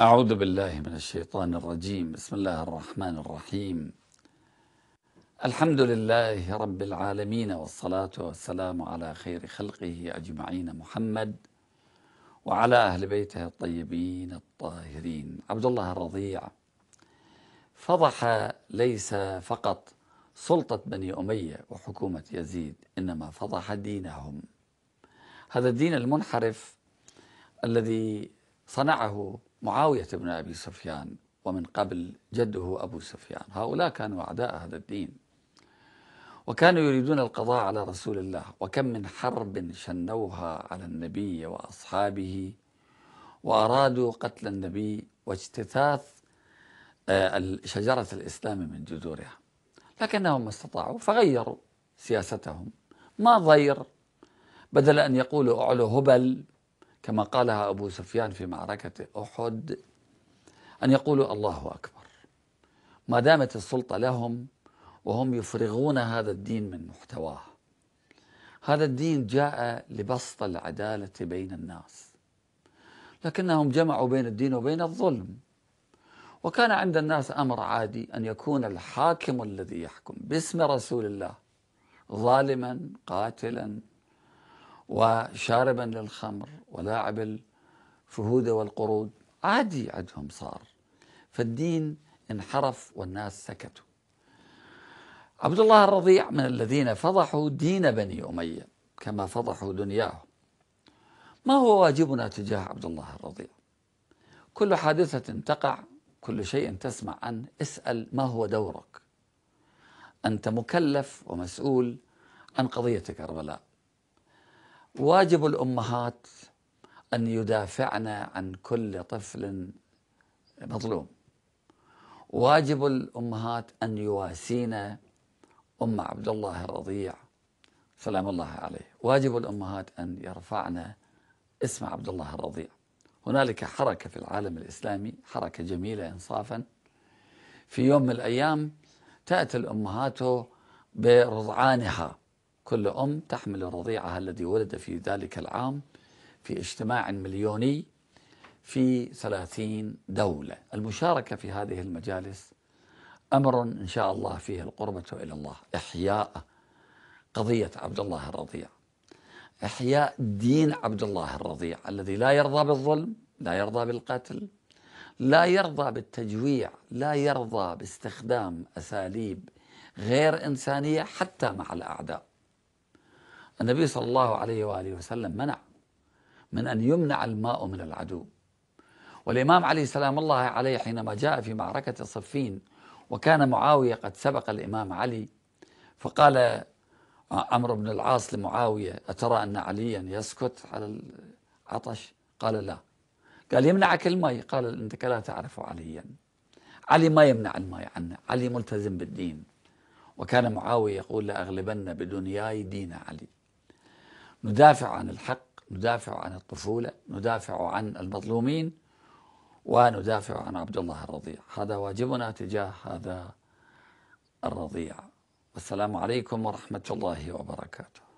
أعوذ بالله من الشيطان الرجيم بسم الله الرحمن الرحيم الحمد لله رب العالمين والصلاة والسلام على خير خلقه أجمعين محمد وعلى أهل بيته الطيبين الطاهرين عبد الله الرضيع فضح ليس فقط سلطة بني أمية وحكومة يزيد إنما فضح دينهم هذا الدين المنحرف الذي صنعه معاوية بن أبي سفيان ومن قبل جده أبو سفيان هؤلاء كانوا أعداء هذا الدين وكانوا يريدون القضاء على رسول الله وكم من حرب شنوها على النبي وأصحابه وأرادوا قتل النبي واجتثاث آه، شجرة الإسلام من جذورها لكنهم ما استطاعوا فغيروا سياستهم ما ضير بدل أن يقولوا أعلو هبل كما قالها أبو سفيان في معركة أحد أن يقولوا الله أكبر ما دامت السلطة لهم وهم يفرغون هذا الدين من محتواه هذا الدين جاء لبسط العدالة بين الناس لكنهم جمعوا بين الدين وبين الظلم وكان عند الناس أمر عادي أن يكون الحاكم الذي يحكم باسم رسول الله ظالما قاتلا وشاربا للخمر ولاعب الفهود والقرود عادي عندهم صار فالدين انحرف والناس سكتوا عبد الله الرضيع من الذين فضحوا دين بني أمية كما فضحوا دنياه ما هو واجبنا تجاه عبد الله الرضيع كل حادثة تقع كل شيء تسمع عنه اسأل ما هو دورك أنت مكلف ومسؤول عن قضية كربلاء واجب الامهات ان يدافعن عن كل طفل مظلوم واجب الامهات ان يواسين ام عبد الله الرضيع سلام الله عليه واجب الامهات ان يرفعن اسم عبد الله الرضيع هنالك حركه في العالم الاسلامي حركه جميله انصافا في يوم من الايام تاتي الامهات برضعانها كل أم تحمل رضيعها الذي ولد في ذلك العام في اجتماع مليوني في ثلاثين دولة المشاركة في هذه المجالس أمر إن شاء الله فيه القربة إلى الله إحياء قضية عبد الله الرضيع إحياء دين عبد الله الرضيع الذي لا يرضى بالظلم لا يرضى بالقتل لا يرضى بالتجويع لا يرضى باستخدام أساليب غير إنسانية حتى مع الأعداء النبي صلى الله عليه وآله وسلم منع من أن يمنع الماء من العدو والإمام علي سلام الله عليه حينما جاء في معركة صفين وكان معاوية قد سبق الإمام علي فقال عمرو بن العاص لمعاوية أترى أن عليا يسكت على العطش قال لا قال يمنعك الماء قال أنت لا تعرف عليا علي ما يمنع الماء عنه علي ملتزم بالدين وكان معاوية يقول لأغلبن بدنياي دين علي ندافع عن الحق ندافع عن الطفولة ندافع عن المظلومين وندافع عن عبد الله الرضيع هذا واجبنا تجاه هذا الرضيع والسلام عليكم ورحمة الله وبركاته